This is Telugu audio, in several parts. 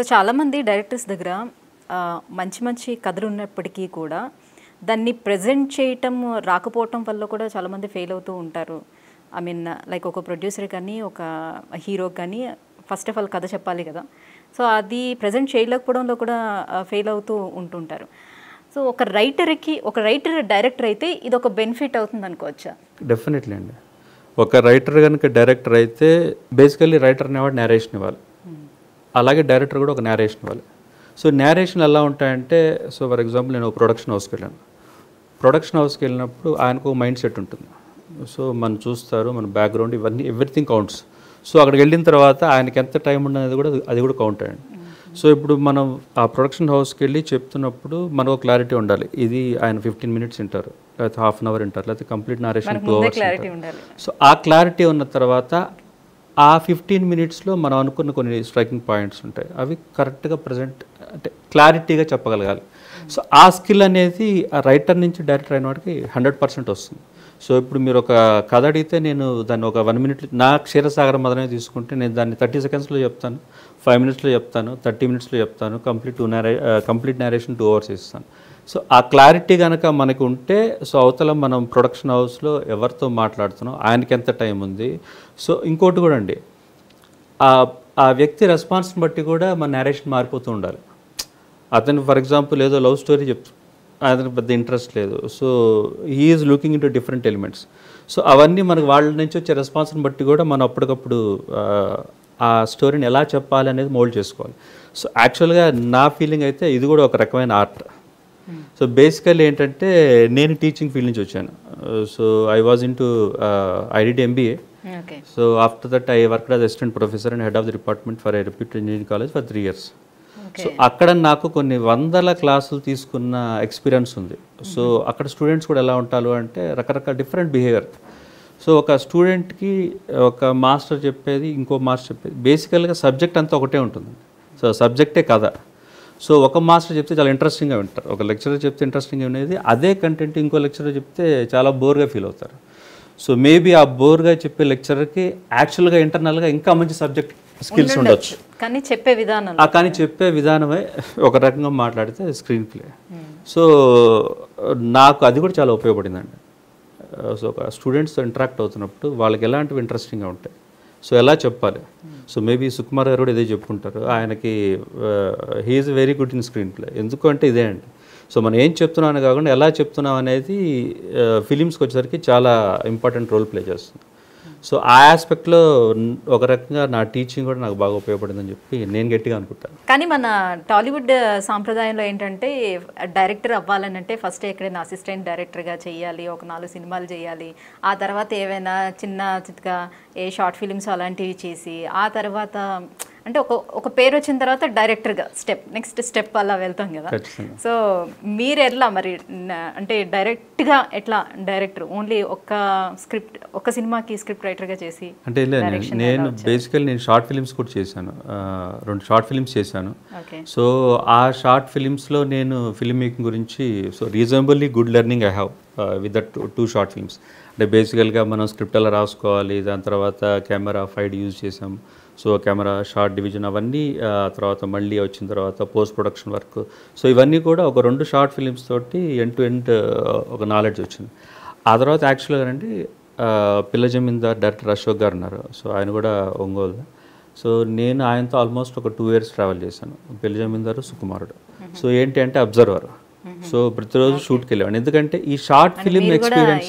సో చాలామంది డైరెక్టర్స్ దగ్గర మంచి మంచి కథలు ఉన్నప్పటికీ కూడా దాన్ని ప్రజెంట్ చేయటం రాకపోవటం వల్ల కూడా చాలామంది ఫెయిల్ అవుతూ ఉంటారు ఐ మీన్ లైక్ ఒక ప్రొడ్యూసర్ కానీ ఒక హీరో కానీ ఫస్ట్ ఆఫ్ ఆల్ కథ చెప్పాలి కదా సో అది ప్రజెంట్ చేయలేకపోవడంలో కూడా ఫెయిల్ అవుతూ ఉంటుంటారు సో ఒక రైటర్కి ఒక రైటర్ డైరెక్టర్ అయితే ఇది ఒక బెనిఫిట్ అవుతుంది అనుకోవచ్చా డెఫినెట్లీ అండి ఒక రైటర్ కనుక డైరెక్టర్ అయితే బేసికలీ రైటర్ అనేవాడు నేరేషన్ ఇవ్వాలి అలాగే డైరెక్టర్ కూడా ఒక నేరేషన్ వాళ్ళు సో నేరేషన్ ఎలా ఉంటాయంటే సో ఫర్ ఎగ్జాంపుల్ నేను ప్రొడక్షన్ హౌస్కి వెళ్ళాను ప్రొడక్షన్ హౌస్కి వెళ్ళినప్పుడు ఆయనకు ఒక మైండ్ సెట్ ఉంటుంది సో మనం చూస్తారు మన బ్యాక్గ్రౌండ్ ఇవన్నీ ఎవ్రీథింగ్ కౌంట్స్ సో అక్కడికి వెళ్ళిన తర్వాత ఆయనకి ఎంత టైం ఉండదు కూడా అది కూడా కౌంట్ అయ్యండి సో ఇప్పుడు మనం ఆ ప్రొడక్షన్ హౌస్కి వెళ్ళి చెప్తున్నప్పుడు మనకు క్లారిటీ ఉండాలి ఇది ఆయన ఫిఫ్టీన్ మినిట్స్ వింటారు లేకపోతే హాఫ్ అన్ అవర్ వింటారు లేకపోతే complete narration two hours so ఆ క్లారిటీ ఉన్న తర్వాత ఆ ఫిఫ్టీన్ మినిట్స్లో మనం అనుకున్న కొన్ని స్ట్రైకింగ్ పాయింట్స్ ఉంటాయి అవి కరెక్ట్గా ప్రజెంట్ అంటే క్లారిటీగా చెప్పగలగాలి సో ఆ స్కిల్ అనేది ఆ రైటర్ నుంచి డైరెక్టర్ అయిన వాడికి హండ్రెడ్ పర్సెంట్ వస్తుంది సో ఇప్పుడు మీరు ఒక కథ అడిగితే నేను దాన్ని ఒక వన్ మినిట్ నా క్షీరసాగర మదనే తీసుకుంటే నేను దాన్ని థర్టీ సెకండ్స్లో చెప్తాను ఫైవ్ మినిట్స్లో చెప్తాను థర్టీ మినిట్స్లో చెప్తాను complete two complete narration two hours ఇస్తాను సో ఆ క్లారిటీ కనుక మనకు ఉంటే సో అవతల మనం ప్రొడక్షన్ హౌస్లో ఎవరితో మాట్లాడుతున్నాం ఆయనకి ఎంత టైం ఉంది సో ఇంకోటి కూడా అండి ఆ వ్యక్తి రెస్పాన్స్ని బట్టి కూడా మన నేరేషన్ మారిపోతూ ఉండాలి అతను ఫర్ ఎగ్జాంపుల్ ఏదో లవ్ స్టోరీ చెప్ అతనికి పెద్ద ఇంట్రెస్ట్ లేదు so is looking in different elements so అవన్నీ మనకు వాళ్ళ నుంచి వచ్చే రెస్పాన్స్ని బట్టి కూడా మనం అప్పటికప్పుడు ఆ స్టోరీని ఎలా చెప్పాలి అనేది మోల్డ్ చేసుకోవాలి సో యాక్చువల్గా నా ఫీలింగ్ అయితే ఇది కూడా ఒక రకమైన ఆర్ట్ సో బేసికల్ ఏంటంటే నేను టీచింగ్ ఫీల్డ్ నుంచి వచ్చాను so I was in to I MBA so after that I work assistant professor and head of the department for I reputed engineering college for three years so అక్కడ నాకు కొన్ని వందల క్లాసులు తీసుకున్న ఎక్స్పీరియన్స్ ఉంది సో mm-hmm. అక్కడ స్టూడెంట్స్ కూడా ఎలా ఉంటారు అంటే రకరకాల డిఫరెంట్ బిహేవియర్ సో ఒక స్టూడెంట్కి ఒక మాస్టర్ చెప్పేది ఇంకో మాస్టర్ చెప్పేది బేసికల్గా సబ్జెక్ట్ అంతా ఒకటే ఉంటుంది సో సబ్జెక్టే కథ సో ఒక మాస్టర్ చెప్తే చాలా ఇంట్రెస్టింగ్గా వింటారు ఒక లెక్చరర్ చెప్తే ఇంట్రెస్టింగ్గా ఉండేది అదే కంటెంట్ ఇంకో లెక్చరర్ చెప్తే చాలా బోర్గా ఫీల్ అవుతారు సో మేబీ ఆ బోర్గా చెప్పే లెక్చరర్కి యాక్చువల్గా ఇంటర్నల్గా ఇంకా మంచి సబ్జెక్ట్ స్కిల్స్ ఉండొచ్చు కానీ చెప్పే విధానం కానీ చెప్పే విధానమే ఒక రకంగా మాట్లాడితే స్క్రీన్ ప్లే hmm. సో నాకు అది కూడా చాలా ఉపయోగపడిందండి uh, సో ఒక స్టూడెంట్స్ ఇంటరాక్ట్ అవుతున్నప్పుడు వాళ్ళకి ఎలాంటివి ఇంట్రెస్టింగ్గా ఉంటాయి సో ఎలా చెప్పాలి hmm. సో మేబీ సుకుమార్ గారు కూడా ఇదే చెప్పుకుంటారు ఆయనకి he's very good in screenplay ఎందుకంటే ఇదే అండి సో మనం ఏం చెప్తున్నామని కాకుండా ఎలా చెప్తున్నాం అనేది ఫిలిమ్స్కి uh, వచ్చేసరికి చాలా ఇంపార్టెంట్ రోల్ ప్లే చేస్తుంది సో ఆ ఆస్పెక్ట్లో ఒక రకంగా నా టీచింగ్ కూడా నాకు బాగా ఉపయోగపడిందని చెప్పి నేను గట్టిగా అనుకుంటాను కానీ మన టాలీవుడ్ సాంప్రదాయంలో ఏంటంటే డైరెక్టర్ అవ్వాలనంటే ఫస్ట్ ఎక్కడైనా అసిస్టెంట్ డైరెక్టర్గా చేయాలి ఒక నాలుగు సినిమాలు చేయాలి ఆ తర్వాత ఏవైనా చిన్న చిన్నగా ఏ షార్ట్ ఫిలిమ్స్ అలాంటివి చేసి ఆ తర్వాత అంటే ఒక ఒక పేరు వచ్చిన తర్వాత డైరెక్టర్గా స్టెప్ నెక్స్ట్ స్టెప్ అలా వెళ్తాం కదా సో మీరు ఎట్లా మరి అంటే డైరెక్ట్గా ఎట్లా డైరెక్టర్ ఓన్లీ ఒక స్క్రిప్ట్ ఒక సినిమాకి స్క్రిప్ట్ రైటర్గా చేసి అంటే నేను బేసికల్ నేను షార్ట్ ఫిలిమ్స్ కూడా చేశాను రెండు షార్ట్ ఫిలిమ్స్ చేశాను సో ఆ షార్ట్ ఫిలిమ్స్లో నేను ఫిల్మ్ మేకింగ్ గురించి so reasonably good learning I have with that two short films అంటే బేసికల్గా మనం స్క్రిప్ట్ అలా రాసుకోవాలి దాని తర్వాత కెమెరా ఫైడ్ యూజ్ చేసాం సో కెమెరా షార్ట్ డివిజన్ అవన్నీ తర్వాత మళ్ళీ వచ్చిన తర్వాత పోస్ట్ ప్రొడక్షన్ వర్క్ సో ఇవన్నీ కూడా ఒక రెండు షార్ట్ ఫిలిమ్స్ తోటి ఎండ్ టు ఎండ్ ఒక నాలెడ్జ్ వచ్చింది ఆ తర్వాత యాక్చువల్గా అండి పిల్ల జమీందార్ డైరెక్టర్ అశోక్ గారు ఉన్నారు సో ఆయన కూడా ఒంగోలు సో నేను ఆయనతో ఆల్మోస్ట్ ఒక టూ ఇయర్స్ ట్రావెల్ చేశాను పిల్ల జమీందారు సుకుమారుడు సో ఏంటి అంటే అబ్జర్వర్ సో ప్రతిరోజు షూట్కి వెళ్ళేవాడిని ఎందుకంటే ఈ short film experience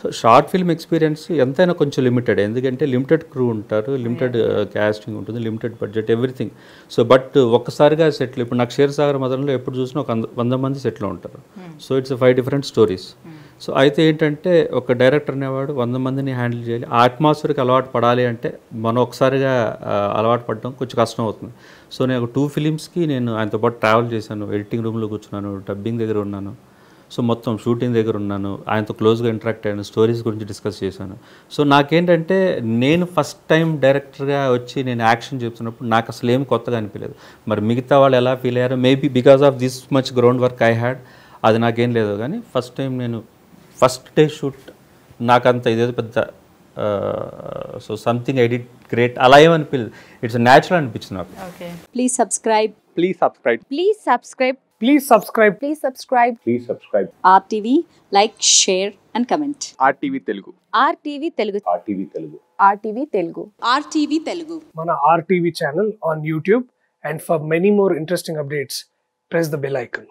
so short film experience ఎంతైనా కొంచెం లిమిటెడ్ ఎందుకంటే లిమిటెడ్ క్రూ ఉంటారు లిమిటెడ్ క్యాస్టింగ్ ఉంటుంది limited budget everything so but ఒక్కసారిగా సెటిల్ ఇప్పుడు నాకు క్షీరసాగర్ సాగర్ ఎప్పుడు చూసినా ఒక వంద మంది సెటిల్ ఉంటారు hmm. So it's five different stories hmm. So అయితే ఏంటంటే ఒక డైరెక్టర్ అనేవాడు వంద మందిని హ్యాండిల్ చేయాలి ఆ అట్మాస్ఫియర్కి అలవాటు పడాలి అంటే మనం ఒకసారిగా అలవాటు పడడం కొంచెం కష్టం అవుతుంది సో నేను ఒక టూ ఫిలిమ్స్కి నేను ఆయనతో పాటు ట్రావెల్ చేశాను ఎడిటింగ్ రూమ్లో కూర్చున్నాను డబ్బింగ్ దగ్గర ఉన్నాను సో మొత్తం షూటింగ్ దగ్గర ఉన్నాను ఆయనతో క్లోజ్గా ఇంటరాక్ట్ అయ్యాను స్టోరీస్ గురించి డిస్కస్ చేశాను సో నాకేంటంటే నేను ఫస్ట్ టైం డైరెక్టర్గా వచ్చి నేను యాక్షన్ చెప్తున్నప్పుడు నాకు అసలు ఏం కొత్తగా అనిపించలేదు మరి మిగతా వాళ్ళు ఎలా ఫీల్ అయ్యారో maybe because of this much ground work I had అది నాకేం లేదు కానీ ఫస్ట్ టైం నేను ఫస్ట్ డే షూట్ నాకంత ఇదేదో పెద్ద so something I did great అలా ఏమనిపించదు ఇట్స్ న్యాచురల్ అనిపించింది నాకు please subscribe please subscribe please subscribe please subscribe please subscribe please subscribe RTV like share and comment RTV Telugu RTV Telugu RTV Telugu RTV Telugu RTV Telugu మన RTV channel on YouTube and for many more interesting updates press the bell icon